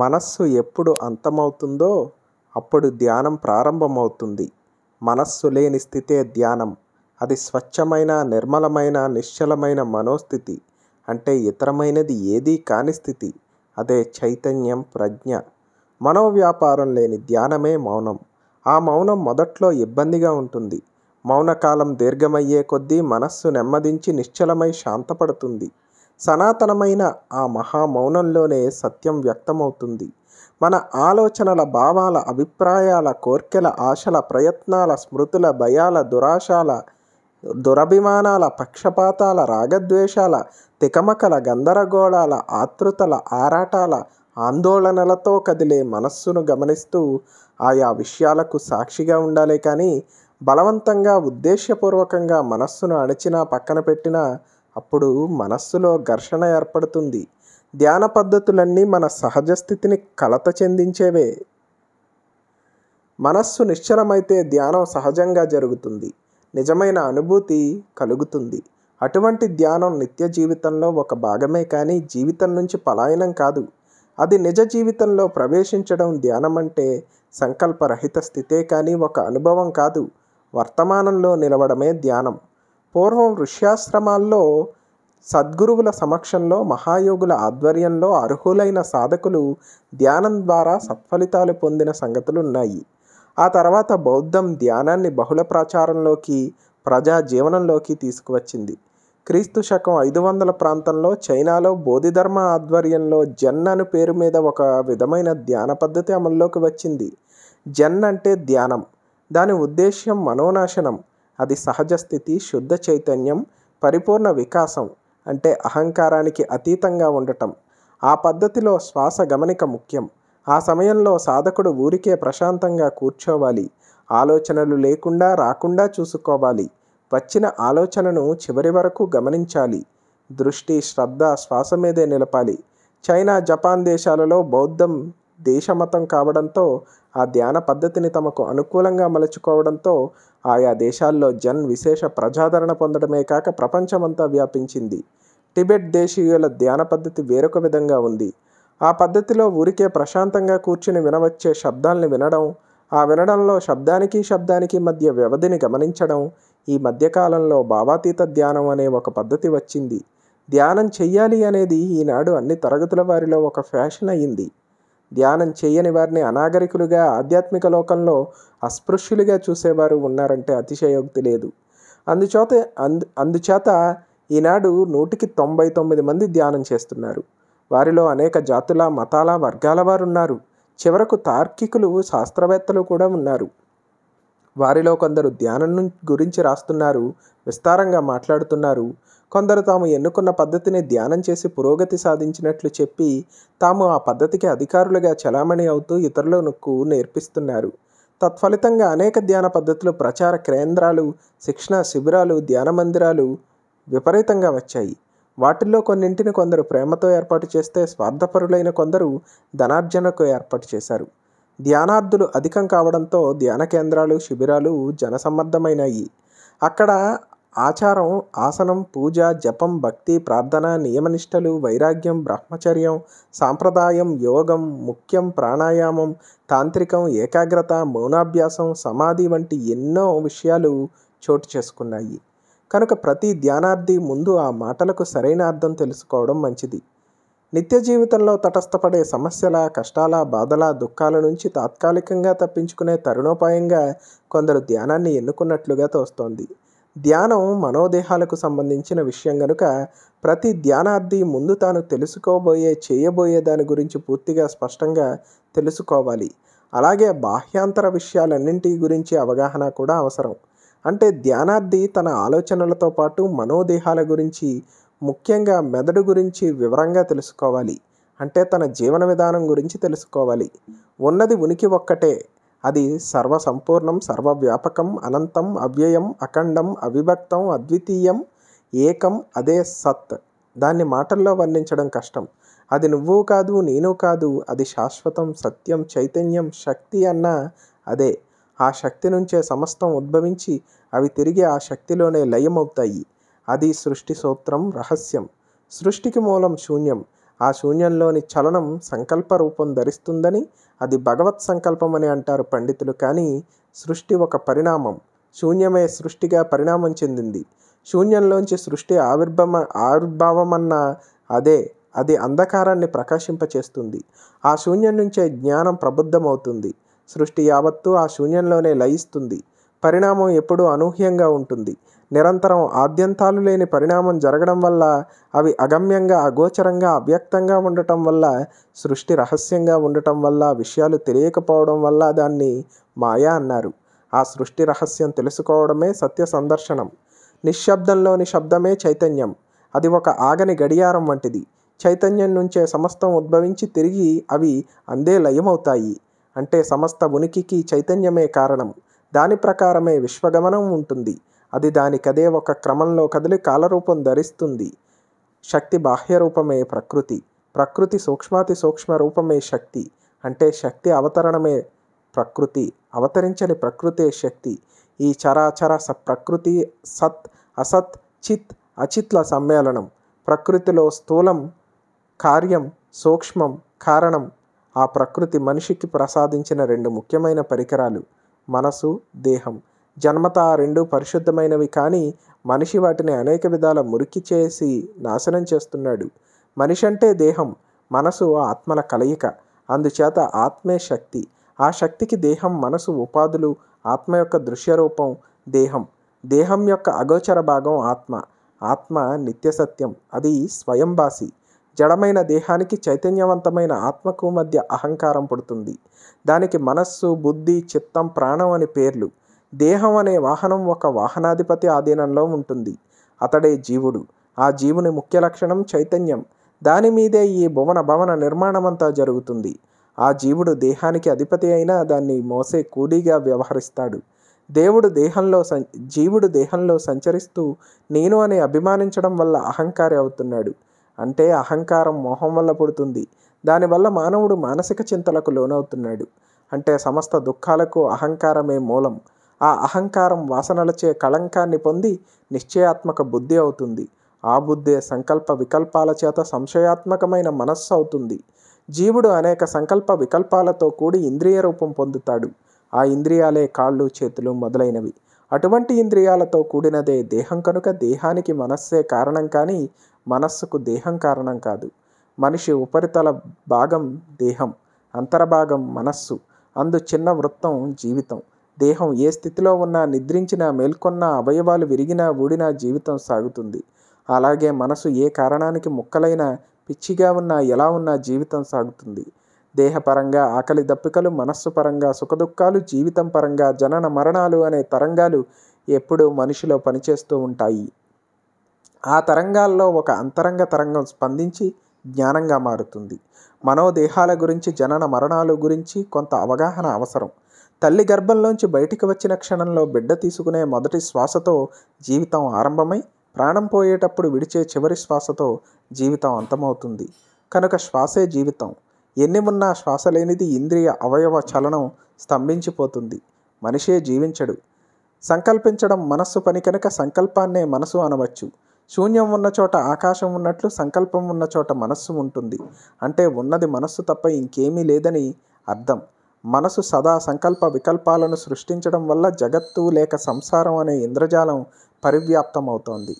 మనస్సు ఎప్పుడు అంతమవుతుందో అప్పుడు ధ్యానం ప్రారంభమవుతుంది మనస్సు లేని స్థితే ధ్యానం అది స్వచ్ఛమైన నిర్మలమైన నిశ్చలమైన మనోస్థితి అంటే ఇతరమైనది ఏదీ కాని స్థితి అదే చైతన్యం ప్రజ్ఞ మనోవ్యాపారం లేని ధ్యానమే మౌనం ఆ మౌనం మొదట్లో ఇబ్బందిగా ఉంటుంది మౌనకాలం దీర్ఘమయ్యే కొద్దీ మనస్సు నెమ్మదించి నిశ్చలమై శాంతపడుతుంది సనాతనమైన ఆ మహామౌనంలోనే సత్యం వ్యక్తమవుతుంది మన ఆలోచనల భావాల అభిప్రాయాల కోర్కెల ఆశల ప్రయత్నాల స్మృతుల భయాల దురాశాల దురభిమానాల పక్షపాతాల రాగద్వేషాల తికమకల గందరగోళాల ఆతృతల ఆరాటాల ఆందోళనలతో కదిలే మనస్సును గమనిస్తూ ఆయా విషయాలకు సాక్షిగా ఉండాలి కానీ బలవంతంగా ఉద్దేశ్యపూర్వకంగా మనస్సును అణచినా పక్కన పెట్టినా అప్పుడు మనస్సులో ఘర్షణ ఏర్పడుతుంది ధ్యాన పద్ధతులన్నీ మన సహజ స్థితిని కలత చెందించేవే మనస్సు నిశ్చలమైతే ధ్యానం సహజంగా జరుగుతుంది నిజమైన అనుభూతి కలుగుతుంది అటువంటి ధ్యానం నిత్య జీవితంలో ఒక భాగమే కానీ జీవితం నుంచి పలాయనం కాదు అది నిజ జీవితంలో ప్రవేశించడం ధ్యానం అంటే సంకల్పరహిత స్థితే కానీ ఒక అనుభవం కాదు వర్తమానంలో నిలవడమే ధ్యానం పూర్వం ఋష్యాశ్రమాల్లో సద్గురువుల సమక్షంలో మహాయోగుల ఆధ్వర్యంలో అర్హులైన సాధకులు ధ్యానం ద్వారా సత్ఫలితాలు పొందిన సంగతులు ఉన్నాయి ఆ తర్వాత బౌద్ధం ధ్యానాన్ని బహుళ ప్రచారంలోకి ప్రజా జీవనంలోకి తీసుకువచ్చింది క్రీస్తు శకం ఐదు వందల ప్రాంతంలో చైనాలో బోధిధర్మ ఆధ్వర్యంలో జన్ అను పేరు మీద ఒక విధమైన ధ్యాన పద్ధతి అమల్లోకి వచ్చింది జన్ అంటే ధ్యానం దాని ఉద్దేశ్యం మనోనాశనం అది సహజ స్థితి శుద్ధ చైతన్యం పరిపూర్ణ వికాసం అంటే అహంకారానికి అతీతంగా ఉండటం ఆ పద్ధతిలో శ్వాస గమనిక ముఖ్యం ఆ సమయంలో సాధకుడు ఊరికే ప్రశాంతంగా కూర్చోవాలి ఆలోచనలు లేకుండా రాకుండా చూసుకోవాలి వచ్చిన ఆలోచనను చివరి వరకు గమనించాలి దృష్టి శ్రద్ధ శ్వాస మీదే నిలపాలి చైనా జపాన్ దేశాలలో బౌద్ధం దేశమతం కావడంతో ఆ ధ్యాన పద్ధతిని తమకు అనుకూలంగా మలుచుకోవడంతో ఆయా దేశాల్లో జన్ విశేష ప్రజాదరణ పొందడమే కాక ప్రపంచమంతా వ్యాపించింది టిబెట్ దేశీయుల ధ్యాన పద్ధతి వేరొక విధంగా ఉంది ఆ పద్ధతిలో ఊరికే ప్రశాంతంగా కూర్చుని వినవచ్చే శబ్దాల్ని వినడం ఆ వినడంలో శబ్దానికి శబ్దానికి మధ్య వ్యవధిని గమనించడం ఈ మధ్యకాలంలో భావాతీత ధ్యానం అనే ఒక పద్ధతి వచ్చింది ధ్యానం చెయ్యాలి అనేది ఈనాడు అన్ని తరగతుల వారిలో ఒక ఫ్యాషన్ అయింది ధ్యానం చేయని వారిని అనాగరికులుగా ఆధ్యాత్మిక లోకంలో అస్పృశ్యులుగా చూసేవారు ఉన్నారంటే అతిశయోక్తి లేదు అందుచేత అందు అందుచేత ఈనాడు నూటికి తొంభై తొమ్మిది మంది ధ్యానం చేస్తున్నారు వారిలో అనేక జాతుల మతాల వర్గాల వారు ఉన్నారు చివరకు తార్కికులు శాస్త్రవేత్తలు కూడా ఉన్నారు వారిలో కొందరు ధ్యానం గురించి రాస్తున్నారు విస్తారంగా మాట్లాడుతున్నారు కొందరు తాము ఎన్నుకున్న పద్ధతిని ధ్యానం చేసి పురోగతి సాధించినట్లు చెప్పి తాము ఆ పద్ధతికి అధికారులుగా చలామణి అవుతూ ఇతరులకు నేర్పిస్తున్నారు తత్ఫలితంగా అనేక ధ్యాన పద్ధతులు ప్రచార కేంద్రాలు శిక్షణ శిబిరాలు ధ్యాన మందిరాలు విపరీతంగా వచ్చాయి వాటిల్లో కొన్నింటిని కొందరు ప్రేమతో ఏర్పాటు చేస్తే స్వార్థపరులైన కొందరు ధనార్జనకు ఏర్పాటు చేశారు ధ్యానార్థులు అధికం కావడంతో ధ్యాన కేంద్రాలు శిబిరాలు జనసమ్మర్థమైనాయి అక్కడ ఆచారం ఆసనం పూజ జపం భక్తి ప్రార్థన నియమనిష్టలు వైరాగ్యం బ్రహ్మచర్యం సాంప్రదాయం యోగం ముఖ్యం ప్రాణాయామం తాంత్రికం ఏకాగ్రత మౌనాభ్యాసం సమాధి వంటి ఎన్నో విషయాలు చోటు చేసుకున్నాయి కనుక ప్రతి ధ్యానార్థి ముందు ఆ మాటలకు సరైన అర్థం తెలుసుకోవడం మంచిది నిత్య జీవితంలో తటస్థపడే సమస్యల కష్టాల బాధల దుఃఖాల నుంచి తాత్కాలికంగా తప్పించుకునే తరుణోపాయంగా కొందరు ధ్యానాన్ని ఎన్నుకున్నట్లుగా తోస్తోంది ధ్యానం మనోదేహాలకు సంబంధించిన విషయం గనుక ప్రతి ధ్యానార్థి ముందు తాను తెలుసుకోబోయే చేయబోయే దాని గురించి పూర్తిగా స్పష్టంగా తెలుసుకోవాలి అలాగే బాహ్యాంతర విషయాలన్నింటి గురించి అవగాహన కూడా అవసరం అంటే ధ్యానార్థి తన ఆలోచనలతో పాటు మనోదేహాల గురించి ముఖ్యంగా మెదడు గురించి వివరంగా తెలుసుకోవాలి అంటే తన జీవన విధానం గురించి తెలుసుకోవాలి ఉన్నది ఉనికి ఒక్కటే అది సర్వసంపూర్ణం సర్వవ్యాపకం అనంతం అవ్యయం అఖండం అవిభక్తం అద్వితీయం ఏకం అదే సత్ దాన్ని మాటల్లో వర్ణించడం కష్టం అది నువ్వు కాదు నేను కాదు అది శాశ్వతం సత్యం చైతన్యం శక్తి అన్న అదే ఆ శక్తి నుంచే సమస్తం ఉద్భవించి అవి తిరిగి ఆ శక్తిలోనే లయమవుతాయి అది సృష్టి సూత్రం రహస్యం సృష్టికి మూలం శూన్యం ఆ శూన్యంలోని చలనం సంకల్ప రూపం ధరిస్తుందని అది భగవత్ సంకల్పం అని అంటారు పండితులు కానీ సృష్టి ఒక పరిణామం శూన్యమే సృష్టిగా పరిణామం చెందింది శూన్యంలోంచి సృష్టి ఆవిర్భమ ఆవిర్భావం అదే అది అంధకారాన్ని ప్రకాశింపచేస్తుంది ఆ శూన్యం నుంచే జ్ఞానం ప్రబుద్ధమవుతుంది సృష్టి యావత్తు ఆ శూన్యంలోనే లయిస్తుంది పరిణామం ఎప్పుడూ అనూహ్యంగా ఉంటుంది నిరంతరం ఆద్యంతాలు లేని పరిణామం జరగడం వల్ల అవి అగమ్యంగా అగోచరంగా అవ్యక్తంగా ఉండటం వల్ల సృష్టి రహస్యంగా ఉండటం వల్ల విషయాలు తెలియకపోవడం వల్ల దాన్ని మాయా అన్నారు ఆ సృష్టి రహస్యం తెలుసుకోవడమే సత్య సందర్శనం నిశ్శబ్దంలోని శబ్దమే చైతన్యం అది ఒక ఆగని గడియారం వంటిది చైతన్యం నుంచే సమస్తం ఉద్భవించి తిరిగి అవి అందే లయమవుతాయి అంటే సమస్త ఉనికికి చైతన్యమే కారణం దాని ప్రకారమే విశ్వగమనం ఉంటుంది అది దానికదే ఒక క్రమంలో కదిలి కాలరూపం ధరిస్తుంది శక్తి బాహ్య రూపమే ప్రకృతి ప్రకృతి సూక్ష్మాతి సూక్ష్మ రూపమే శక్తి అంటే శక్తి అవతరణమే ప్రకృతి అవతరించని ప్రకృతే శక్తి ఈ చరాచర స ప్రకృతి సత్ అసత్ చిత్ అచిత్ల సమ్మేళనం ప్రకృతిలో స్థూలం కార్యం సూక్ష్మం కారణం ఆ ప్రకృతి మనిషికి ప్రసాదించిన రెండు ముఖ్యమైన పరికరాలు మనసు దేహం జన్మత రెండు పరిశుద్ధమైనవి కానీ మనిషి వాటిని అనేక విధాల మురికి చేసి నాశనం చేస్తున్నాడు మనిషి అంటే దేహం మనసు ఆత్మల కలయిక అందుచేత ఆత్మే శక్తి ఆ శక్తికి దేహం మనసు ఉపాధులు ఆత్మ యొక్క దృశ్యరూపం దేహం దేహం యొక్క అగోచర భాగం ఆత్మ ఆత్మ నిత్య సత్యం అది స్వయంభాసి జడమైన దేహానికి చైతన్యవంతమైన ఆత్మకు మధ్య అహంకారం పుడుతుంది దానికి మనస్సు బుద్ధి చిత్తం ప్రాణం అని పేర్లు దేహం అనే వాహనం ఒక వాహనాధిపతి ఆధీనంలో ఉంటుంది అతడే జీవుడు ఆ జీవుని ముఖ్య లక్షణం చైతన్యం దాని మీదే ఈ భువన భవన నిర్మాణమంతా జరుగుతుంది ఆ జీవుడు దేహానికి అధిపతి అయినా దాన్ని మోసే కూలీగా వ్యవహరిస్తాడు దేవుడు దేహంలో సం జీవుడు దేహంలో సంచరిస్తూ నేను అని అభిమానించడం వల్ల అహంకారి అవుతున్నాడు అంటే అహంకారం మోహం వల్ల పుడుతుంది దానివల్ల మానవుడు మానసిక చింతలకు లోనవుతున్నాడు అంటే సమస్త దుఃఖాలకు అహంకారమే మూలం ఆ అహంకారం వాసనలచే కళంకాన్ని పొంది నిశ్చయాత్మక బుద్ధి అవుతుంది ఆ బుద్ధే సంకల్ప వికల్పాల చేత సంశయాత్మకమైన మనస్సు అవుతుంది జీవుడు అనేక సంకల్ప వికల్పాలతో కూడి ఇంద్రియ రూపం పొందుతాడు ఆ ఇంద్రియాలే కాళ్ళు చేతులు మొదలైనవి అటువంటి ఇంద్రియాలతో కూడినదే దేహం కనుక దేహానికి మనస్సే కారణం కానీ మనస్సుకు దేహం కారణం కాదు మనిషి ఉపరితల భాగం దేహం అంతరభాగం మనస్సు అందు చిన్న వృత్తం జీవితం దేహం ఏ స్థితిలో ఉన్నా నిద్రించినా మేల్కొన్న అవయవాలు విరిగినా ఊడినా జీవితం సాగుతుంది అలాగే మనసు ఏ కారణానికి ముక్కలైనా పిచ్చిగా ఉన్నా ఎలా ఉన్నా జీవితం సాగుతుంది దేహపరంగా ఆకలి దప్పికలు మనస్సు పరంగా సుఖదుఖాలు జీవితం పరంగా జనన మరణాలు అనే తరంగాలు ఎప్పుడూ మనిషిలో పనిచేస్తూ ఉంటాయి ఆ తరంగాల్లో ఒక అంతరంగ తరంగం స్పందించి జ్ఞానంగా మారుతుంది మనోదేహాల గురించి జనన మరణాలు గురించి కొంత అవగాహన అవసరం తల్లి గర్భంలోంచి బయటికి వచ్చిన క్షణంలో బిడ్డ తీసుకునే మొదటి శ్వాసతో జీవితం ఆరంభమై ప్రాణం పోయేటప్పుడు విడిచే చివరి శ్వాసతో జీవితం అంతమవుతుంది కనుక శ్వాసే జీవితం ఎన్ని ఉన్నా శ్వాస లేనిది ఇంద్రియ అవయవ చలనం స్తంభించిపోతుంది మనిషే జీవించడు సంకల్పించడం మనస్సు పని కనుక సంకల్పాన్నే మనసు అనవచ్చు శూన్యం ఉన్న చోట ఆకాశం ఉన్నట్లు సంకల్పం ఉన్న చోట మనస్సు ఉంటుంది అంటే ఉన్నది మనస్సు తప్ప ఇంకేమీ లేదని అర్థం మనసు సదా సంకల్ప వికల్పాలను సృష్టించడం వల్ల జగత్తు లేక సంసారం అనే ఇంద్రజాలం పరివ్యాప్తం అవుతోంది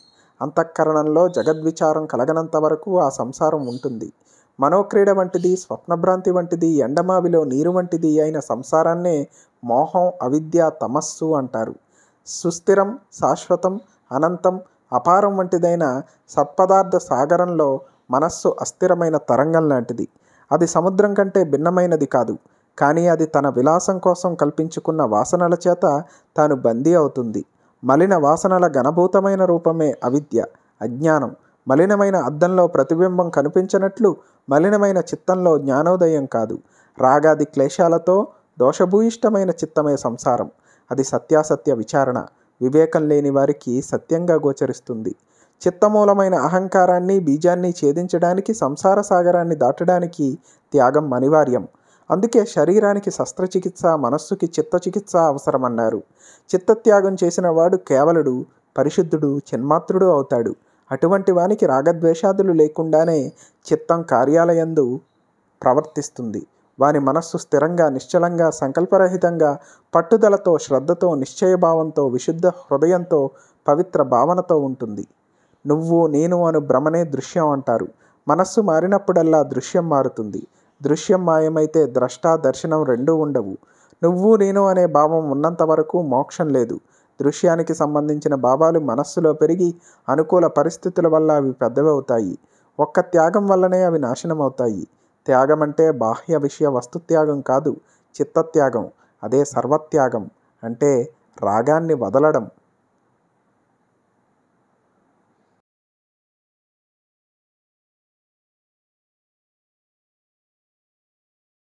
అంతఃకరణంలో జగద్విచారం కలగనంత వరకు ఆ సంసారం ఉంటుంది మనోక్రీడ వంటిది స్వప్నభ్రాంతి వంటిది ఎండమావిలో నీరు వంటిది అయిన సంసారాన్నే మోహం అవిద్య తమస్సు అంటారు సుస్థిరం శాశ్వతం అనంతం అపారం వంటిదైన సత్పదార్థ సాగరంలో మనస్సు అస్థిరమైన తరంగం లాంటిది అది సముద్రం కంటే భిన్నమైనది కాదు కానీ అది తన విలాసం కోసం కల్పించుకున్న వాసనల చేత తాను బందీ అవుతుంది మలిన వాసనల ఘనభూతమైన రూపమే అవిద్య అజ్ఞానం మలినమైన అద్దంలో ప్రతిబింబం కనిపించినట్లు మలినమైన చిత్తంలో జ్ఞానోదయం కాదు రాగాది క్లేశాలతో దోషభూయిష్టమైన చిత్తమే సంసారం అది సత్యాసత్య విచారణ వివేకం లేని వారికి సత్యంగా గోచరిస్తుంది చిత్తమూలమైన అహంకారాన్ని బీజాన్ని ఛేదించడానికి సంసార సాగరాన్ని దాటడానికి త్యాగం అనివార్యం అందుకే శరీరానికి శస్త్రచికిత్స మనస్సుకి చిత్తచికిత్స అవసరమన్నారు చిత్తత్యాగం చేసిన వాడు కేవలుడు పరిశుద్ధుడు చిన్మాత్రుడు అవుతాడు అటువంటి వానికి రాగద్వేషాదులు లేకుండానే చిత్తం కార్యాలయందు ప్రవర్తిస్తుంది వాని మనస్సు స్థిరంగా నిశ్చలంగా సంకల్పరహితంగా పట్టుదలతో శ్రద్ధతో నిశ్చయభావంతో విశుద్ధ హృదయంతో పవిత్ర భావనతో ఉంటుంది నువ్వు నేను అను భ్రమనే దృశ్యం అంటారు మనస్సు మారినప్పుడల్లా దృశ్యం మారుతుంది దృశ్యం మాయమైతే ద్రష్ట దర్శనం రెండూ ఉండవు నువ్వు నేను అనే భావం ఉన్నంత వరకు మోక్షం లేదు దృశ్యానికి సంబంధించిన భావాలు మనస్సులో పెరిగి అనుకూల పరిస్థితుల వల్ల అవి పెద్దవవుతాయి ఒక్క త్యాగం వల్లనే అవి నాశనం అవుతాయి త్యాగం అంటే బాహ్య విషయ వస్తుత్యాగం కాదు చిత్తత్యాగం అదే సర్వత్యాగం అంటే రాగాన్ని వదలడం